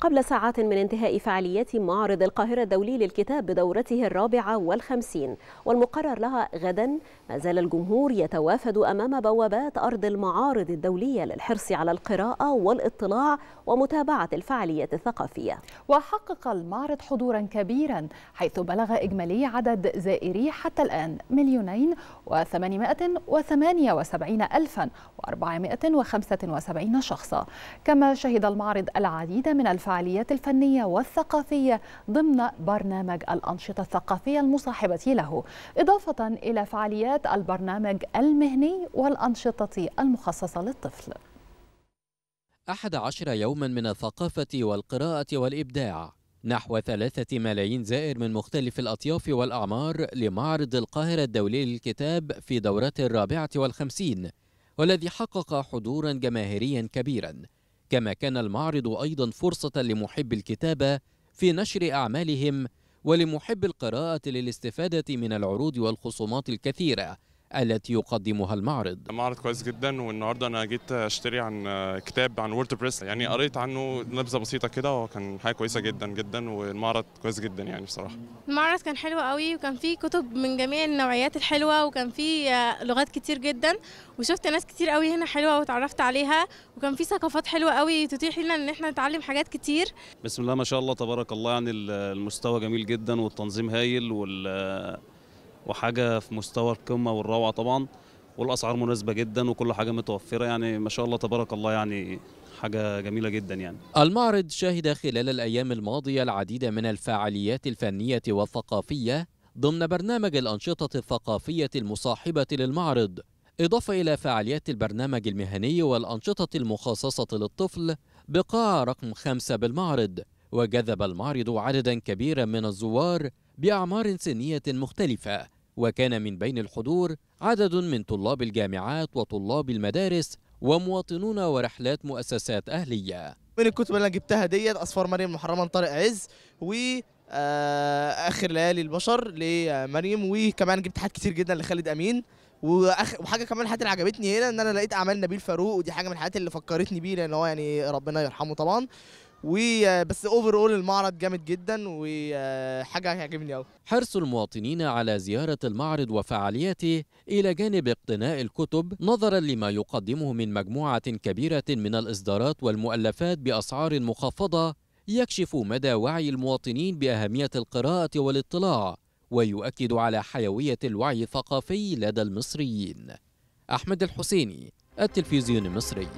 قبل ساعات من انتهاء فعاليات معرض القاهرة الدولي للكتاب بدورته الرابعة والخمسين والمقرر لها غدا ما زال الجمهور يتوافد أمام بوابات أرض المعارض الدولية للحرص على القراءة والاطلاع ومتابعة الفعاليات الثقافية وحقق المعرض حضورا كبيرا حيث بلغ إجمالي عدد زائريه حتى الآن مليونين وثمانمائة وثمانية وسبعين ألفا وأربعمائة وخمسة وسبعين شخصا كما شهد المعرض العديد من الف الفعاليات الفنية والثقافية ضمن برنامج الأنشطة الثقافية المصاحبة له إضافة إلى فعاليات البرنامج المهني والأنشطة المخصصة للطفل أحد عشر يوما من الثقافة والقراءة والإبداع نحو ثلاثة ملايين زائر من مختلف الأطياف والأعمار لمعرض القاهرة الدولي للكتاب في دورة الرابعة والخمسين والذي حقق حضورا جماهيريا كبيرا كما كان المعرض أيضا فرصة لمحب الكتابة في نشر أعمالهم ولمحب القراءة للاستفادة من العروض والخصومات الكثيرة التي يقدمها المعرض معرض كويس جدا والنهارده انا جيت اشتري عن آه، كتاب عن ووردبريس يعني قريت عنه نبذه بسيطه كده وكان حاجه كويسه جدا جدا والمعرض كويس جدا يعني بصراحه المعرض كان حلو قوي وكان فيه كتب من جميع النوعيات الحلوه وكان فيه آه، لغات كتير جدا وشفت ناس كتير قوي هنا حلوه وتعرفت عليها وكان فيه ثقافات حلوه قوي تتيح لنا ان احنا نتعلم حاجات كتير بسم الله ما شاء الله تبارك الله يعني المستوى جميل جدا والتنظيم هايل وال وحاجه في مستوى القمه والروعه طبعا والاسعار مناسبه جدا وكل حاجه متوفره يعني ما شاء الله تبارك الله يعني حاجه جميله جدا يعني. المعرض شهد خلال الايام الماضيه العديد من الفعاليات الفنيه والثقافيه ضمن برنامج الانشطه الثقافيه المصاحبه للمعرض، اضافه الى فعاليات البرنامج المهني والانشطه المخصصه للطفل بقاعه رقم خمسه بالمعرض، وجذب المعرض عددا كبيرا من الزوار باعمار سنيه مختلفه. وكان من بين الحضور عدد من طلاب الجامعات وطلاب المدارس ومواطنون ورحلات مؤسسات أهلية من الكتب اللي أنا جبتها ديت أصفار مريم محرمة طارق عز و آه، آخر ليالي البشر لمريم وكمان جبت حاجات كتير جدا لخالد أمين وأخ... وحاجه كمان الحاجات اللي عجبتني هنا ان انا لقيت اعمال نبيل فاروق ودي حاجه من الحاجات اللي فكرتني بيه لان هو يعني ربنا يرحمه طبعا وبس اوفر اول المعرض جامد جدا وحاجه آه، هيعجبني قوي حرص المواطنين على زياره المعرض وفعالياته الى جانب اقتناء الكتب نظرا لما يقدمه من مجموعه كبيره من الاصدارات والمؤلفات باسعار مخفضه يكشف مدى وعي المواطنين باهميه القراءه والاطلاع ويؤكد على حيويه الوعي الثقافي لدى المصريين احمد الحسيني التلفزيون المصري